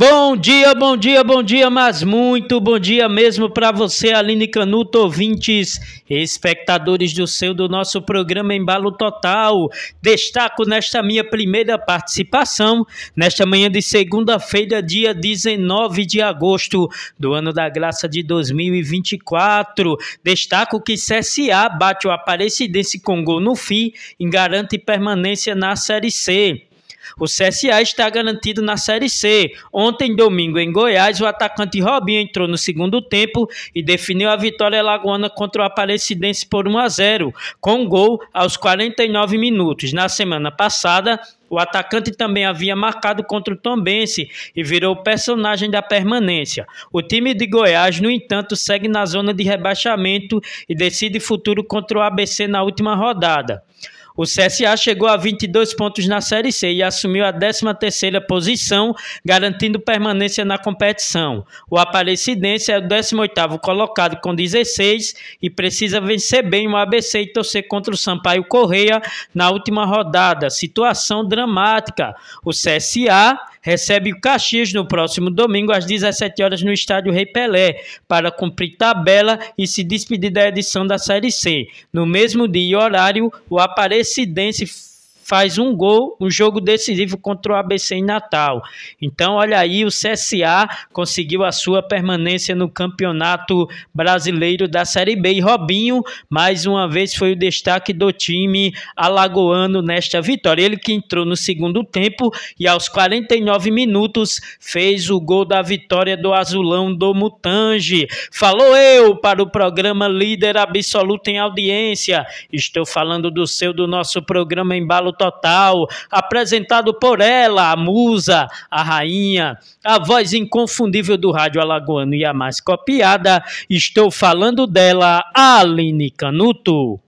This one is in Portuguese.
Bom dia, bom dia, bom dia, mas muito bom dia mesmo para você, Aline Canuto, ouvintes, espectadores do seu, do nosso programa Embalo Total. Destaco nesta minha primeira participação, nesta manhã de segunda-feira, dia 19 de agosto do ano da graça de 2024. Destaco que CSA bate o Aparecidense com gol no fim e garante permanência na Série C. O CSA está garantido na Série C. Ontem, domingo, em Goiás, o atacante Robinho entrou no segundo tempo e definiu a vitória lagoana contra o Aparecidense por 1 a 0, com gol aos 49 minutos. Na semana passada, o atacante também havia marcado contra o Tombense e virou personagem da permanência. O time de Goiás, no entanto, segue na zona de rebaixamento e decide futuro contra o ABC na última rodada. O CSA chegou a 22 pontos na Série C e assumiu a 13ª posição, garantindo permanência na competição. O Aparecidense é o 18º colocado com 16 e precisa vencer bem o ABC e torcer contra o Sampaio Correia na última rodada. Situação dramática. O CSA recebe o Caxias no próximo domingo às 17 horas no estádio Rei Pelé para cumprir tabela e se despedir da edição da Série C. No mesmo dia e horário, o Aparecidense faz um gol, um jogo decisivo contra o ABC em Natal. Então, olha aí, o CSA conseguiu a sua permanência no Campeonato Brasileiro da Série B. E Robinho, mais uma vez, foi o destaque do time alagoano nesta vitória. Ele que entrou no segundo tempo e aos 49 minutos fez o gol da vitória do Azulão do Mutange. Falou eu para o programa Líder Absoluto em Audiência. Estou falando do seu, do nosso programa Embalo total, apresentado por ela, a musa, a rainha, a voz inconfundível do rádio alagoano e a mais copiada. Estou falando dela, Aline Canuto.